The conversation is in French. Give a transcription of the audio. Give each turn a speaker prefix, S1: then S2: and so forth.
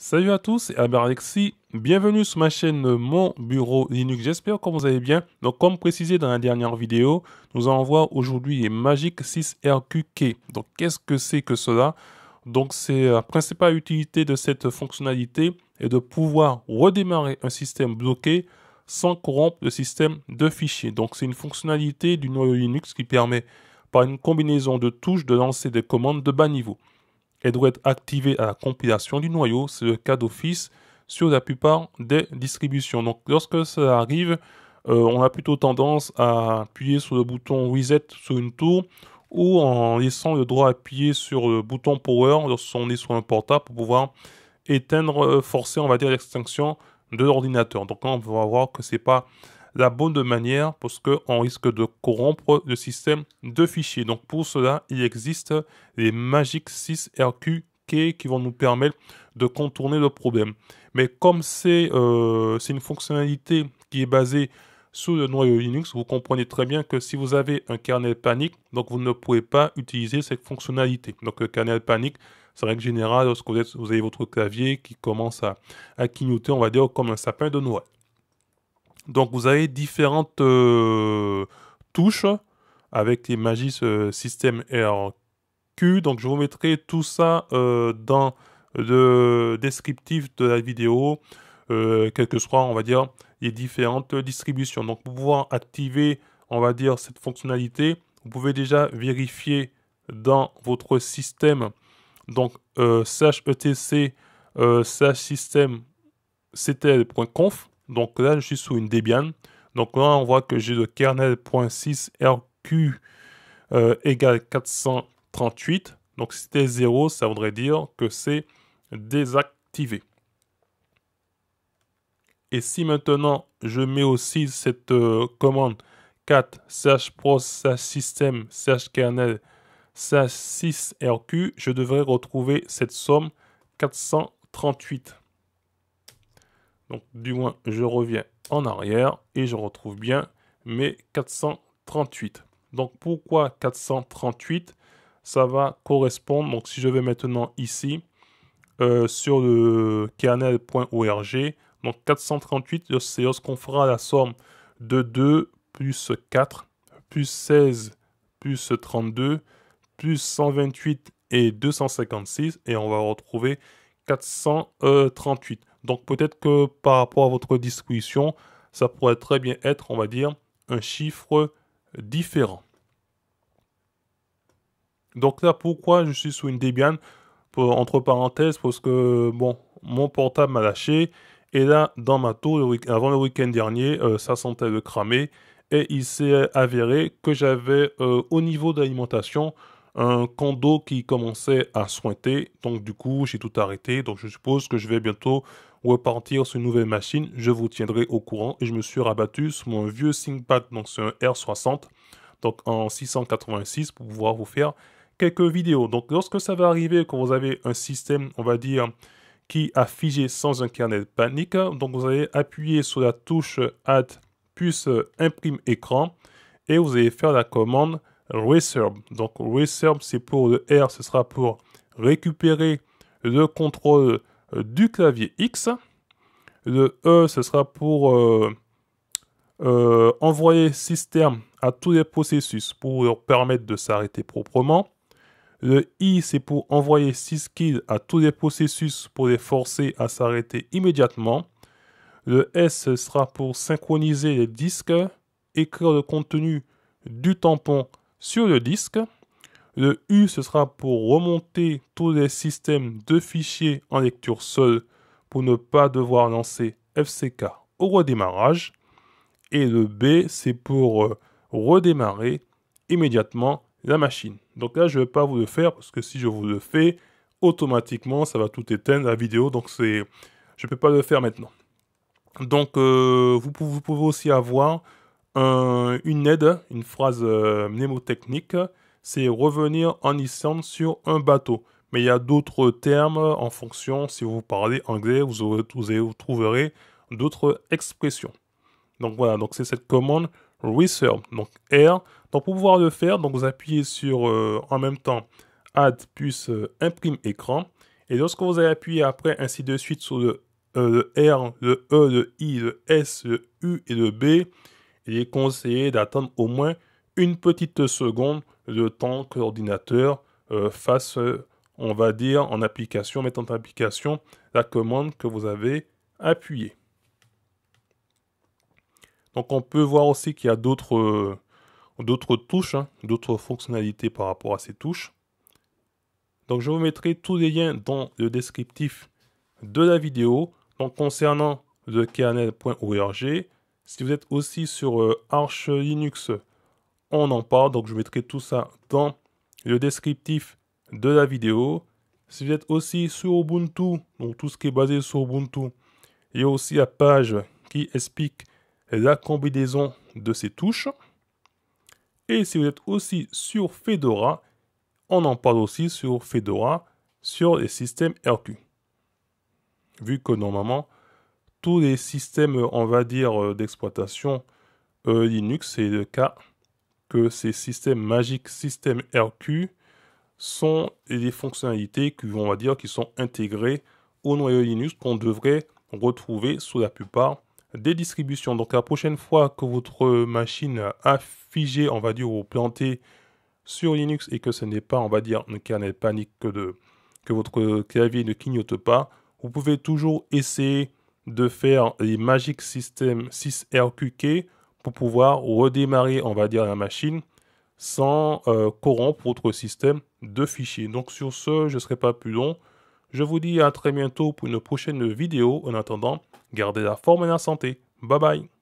S1: Salut à tous, et c'est Alexis. Bienvenue sur ma chaîne Mon Bureau Linux. J'espère que vous allez bien. Donc, comme précisé dans la dernière vidéo, nous allons voir aujourd'hui les Magic 6RQK. Donc, qu'est-ce que c'est que cela Donc, c'est la principale utilité de cette fonctionnalité est de pouvoir redémarrer un système bloqué sans corrompre le système de fichiers. Donc, c'est une fonctionnalité du noyau Linux qui permet, par une combinaison de touches, de lancer des commandes de bas niveau. Elle doit être activée à la compilation du noyau, c'est le cas d'office sur la plupart des distributions. Donc lorsque ça arrive, euh, on a plutôt tendance à appuyer sur le bouton reset sur une tour ou en laissant le droit appuyer sur le bouton power lorsqu'on est sur un portable pour pouvoir éteindre, euh, forcer on va dire l'extinction de l'ordinateur. Donc là on va voir que c'est pas la bonne manière parce qu'on risque de corrompre le système de fichiers. Donc pour cela, il existe les Magic 6 rqk qui vont nous permettre de contourner le problème. Mais comme euh, c'est une fonctionnalité qui est basée sous le noyau Linux, vous comprenez très bien que si vous avez un kernel panique, donc vous ne pouvez pas utiliser cette fonctionnalité. Donc le kernel panique, c'est règle générale, lorsque vous, avez votre clavier qui commence à, à on va dire, comme un sapin de Noël. Donc vous avez différentes euh, touches avec les Magis système RQ. Donc je vous mettrai tout ça euh, dans le descriptif de la vidéo, euh, quel que soit, on va dire, les différentes distributions. Donc pour pouvoir activer, on va dire, cette fonctionnalité, vous pouvez déjà vérifier dans votre système, donc CHETC, e système ctl.conf donc là, je suis sous une Debian. Donc là, on voit que j'ai le kernel.6 RQ euh, égale 438. Donc si c'était 0, ça voudrait dire que c'est désactivé. Et si maintenant je mets aussi cette euh, commande 4 chpros system kernel 6 rq, je devrais retrouver cette somme 438. Donc du moins, je reviens en arrière et je retrouve bien mes 438. Donc pourquoi 438 Ça va correspondre, donc si je vais maintenant ici, euh, sur le kernel.org, donc 438, c'est lorsqu'on fera la somme de 2 plus 4 plus 16 plus 32 plus 128 et 256 et on va retrouver 438. Donc peut-être que par rapport à votre discussion, ça pourrait très bien être, on va dire, un chiffre différent. Donc là, pourquoi je suis sous une Debian Entre parenthèses, parce que bon, mon portable m'a lâché. Et là, dans ma tour, avant le week-end dernier, euh, ça sentait le cramer. Et il s'est avéré que j'avais, euh, au niveau de l'alimentation, un condo qui commençait à sointer. Donc du coup, j'ai tout arrêté. Donc je suppose que je vais bientôt repartir sur une nouvelle machine. Je vous tiendrai au courant. Et je me suis rabattu sur mon vieux ThinkPad, donc c'est un R60, donc en 686 pour pouvoir vous faire quelques vidéos. Donc lorsque ça va arriver, quand vous avez un système, on va dire, qui a figé sans un de panique, donc vous allez appuyer sur la touche Add plus euh, imprime écran et vous allez faire la commande reserve. Donc reserve, c'est pour le R, ce sera pour récupérer le contrôle euh, du clavier X. Le E, ce sera pour euh, euh, envoyer système à tous les processus pour leur permettre de s'arrêter proprement. Le I, c'est pour envoyer syskill à tous les processus pour les forcer à s'arrêter immédiatement. Le S ce sera pour synchroniser les disques, écrire le contenu du tampon sur le disque. Le U, ce sera pour remonter tous les systèmes de fichiers en lecture seule pour ne pas devoir lancer FCK au redémarrage. Et le B, c'est pour euh, redémarrer immédiatement la machine. Donc là, je ne vais pas vous le faire parce que si je vous le fais, automatiquement, ça va tout éteindre la vidéo. Donc je ne peux pas le faire maintenant. Donc euh, vous, pouvez, aussi avoir euh, une aide, une phrase euh, mnémotechnique, c'est revenir en Islande sur un bateau. Mais il y a d'autres termes en fonction, si vous parlez anglais, vous, trouverez d'autres expressions. Donc voilà, donc c'est cette commande reserve, donc R. Donc pour pouvoir le faire, donc vous appuyez sur euh, en même temps add plus imprime écran. Et lorsque vous allez appuyer après ainsi de suite sur le R, le E, le I, le S, le U et le B, il est conseillé d'attendre au moins une petite seconde le temps que l'ordinateur euh, fasse, euh, on va dire, en application, mettant en application la commande que vous avez appuyée. Donc on peut voir aussi qu'il y a d'autres euh, touches, hein, d'autres fonctionnalités par rapport à ces touches. Donc je vous mettrai tous les liens dans le descriptif de la vidéo. Donc concernant le kernel.org, si vous êtes aussi sur euh, Arch Linux, on en parle. Donc je mettrai tout ça dans le descriptif de la vidéo. Si vous êtes aussi sur Ubuntu, donc tout ce qui est basé sur Ubuntu, il y a aussi la page qui explique la combinaison de ces touches. Et si vous êtes aussi sur Fedora, on en parle aussi sur Fedora, sur les systèmes RQ. Vu que normalement, tous les systèmes, euh, on va dire, euh, d'exploitation euh, Linux, c'est le cas que ces systèmes magiques, systèmes RQ, sont des fonctionnalités qui, on va dire, qui sont intégrées au noyau Linux qu'on devrait retrouver sous la plupart des distributions. Donc la prochaine fois que votre machine a figé, on va dire, ou planté sur Linux et que ce n'est pas, on va dire, une kernel panique que, de, que votre clavier ne clignote pas, vous pouvez toujours essayer de faire les Magic System 6RQK pour pouvoir redémarrer, on va dire, la machine sans euh, corrompre votre système de fichiers. Donc sur ce, je ne serai pas plus long. Je vous dis à très bientôt pour une prochaine vidéo. En attendant, gardez la forme et la santé. Bye bye